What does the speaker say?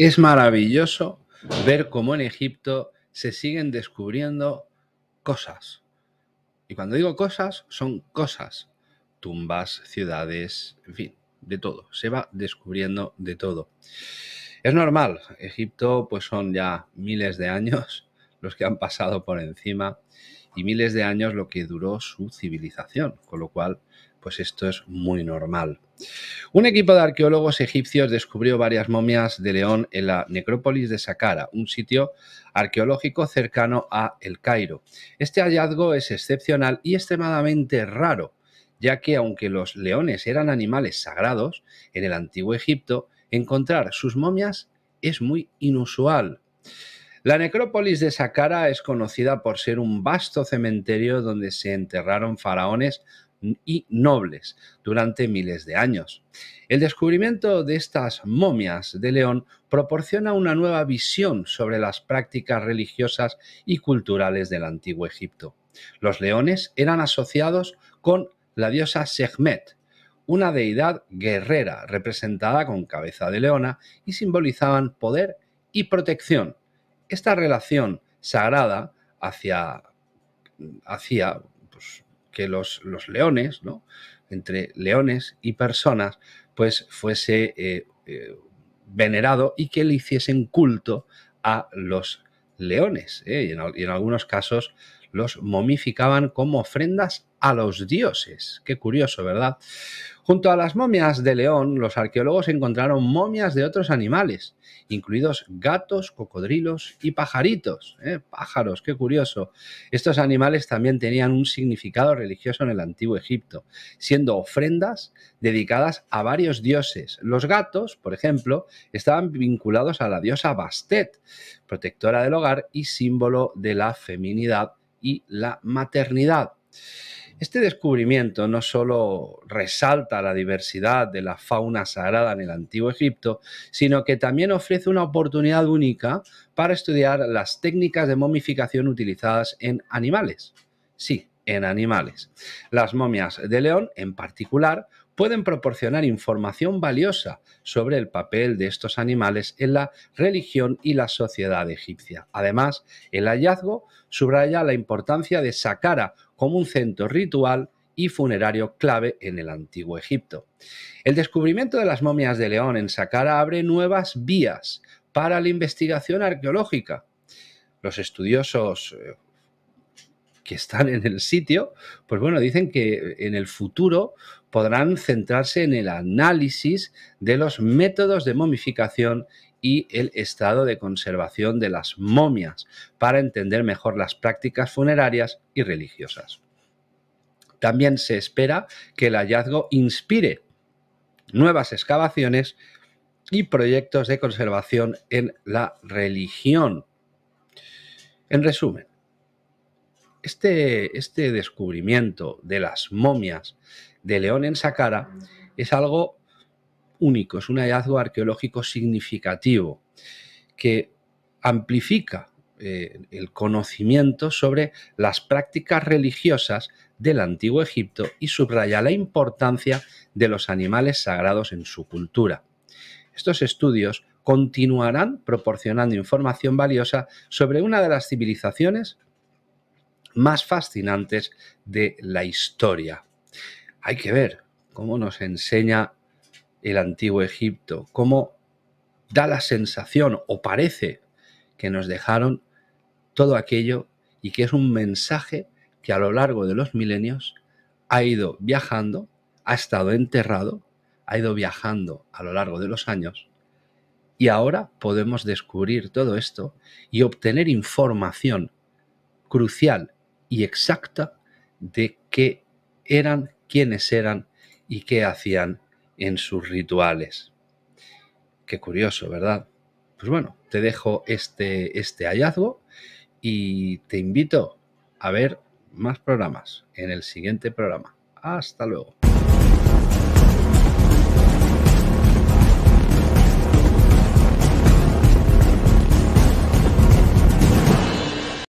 Es maravilloso ver cómo en Egipto se siguen descubriendo cosas. Y cuando digo cosas, son cosas. Tumbas, ciudades, en fin, de todo. Se va descubriendo de todo. Es normal. Egipto, pues son ya miles de años los que han pasado por encima y miles de años lo que duró su civilización. Con lo cual, pues esto es muy normal. Un equipo de arqueólogos egipcios descubrió varias momias de león en la necrópolis de Saqqara, un sitio arqueológico cercano a El Cairo. Este hallazgo es excepcional y extremadamente raro, ya que aunque los leones eran animales sagrados en el antiguo Egipto, encontrar sus momias es muy inusual. La necrópolis de Saqqara es conocida por ser un vasto cementerio donde se enterraron faraones y nobles durante miles de años. El descubrimiento de estas momias de león proporciona una nueva visión sobre las prácticas religiosas y culturales del antiguo Egipto. Los leones eran asociados con la diosa Sekhmet, una deidad guerrera representada con cabeza de leona y simbolizaban poder y protección. Esta relación sagrada hacia, hacia que los, los leones, ¿no? entre leones y personas, pues fuese eh, eh, venerado y que le hiciesen culto a los leones. ¿eh? Y, en, y, en, algunos casos los momificaban como ofrendas a los dioses. Qué curioso, ¿verdad? Junto a las momias de león, los arqueólogos encontraron momias de otros animales, incluidos gatos, cocodrilos y pajaritos. ¿eh? Pájaros, qué curioso. Estos animales también tenían un significado religioso en el antiguo Egipto, siendo ofrendas dedicadas a varios dioses. Los gatos, por ejemplo, estaban vinculados a la diosa Bastet, protectora del hogar y símbolo de la feminidad y la maternidad. Este descubrimiento no solo resalta la diversidad de la fauna sagrada en el antiguo Egipto, sino que también ofrece una oportunidad única para estudiar las técnicas de momificación utilizadas en animales. Sí, en animales. Las momias de león, en particular, pueden proporcionar información valiosa sobre el papel de estos animales en la religión y la sociedad egipcia. Además, el hallazgo subraya la importancia de Saqqara como un centro ritual y funerario clave en el antiguo Egipto. El descubrimiento de las momias de León en Saqqara abre nuevas vías para la investigación arqueológica. Los estudiosos eh, que están en el sitio, pues bueno, dicen que en el futuro podrán centrarse en el análisis de los métodos de momificación y el estado de conservación de las momias para entender mejor las prácticas funerarias y religiosas. También se espera que el hallazgo inspire nuevas excavaciones y proyectos de conservación en la religión. En resumen, este, este descubrimiento de las momias de León en Saqqara es algo único, es un hallazgo arqueológico significativo que amplifica eh, el conocimiento sobre las prácticas religiosas del antiguo Egipto y subraya la importancia de los animales sagrados en su cultura. Estos estudios continuarán proporcionando información valiosa sobre una de las civilizaciones más fascinantes de la historia. Hay que ver cómo nos enseña el antiguo Egipto, cómo da la sensación o parece que nos dejaron todo aquello y que es un mensaje que a lo largo de los milenios ha ido viajando, ha estado enterrado, ha ido viajando a lo largo de los años y ahora podemos descubrir todo esto y obtener información crucial y exacta de qué eran, quiénes eran y qué hacían en sus rituales. Qué curioso, ¿verdad? Pues bueno, te dejo este, este hallazgo y te invito a ver más programas en el siguiente programa. Hasta luego.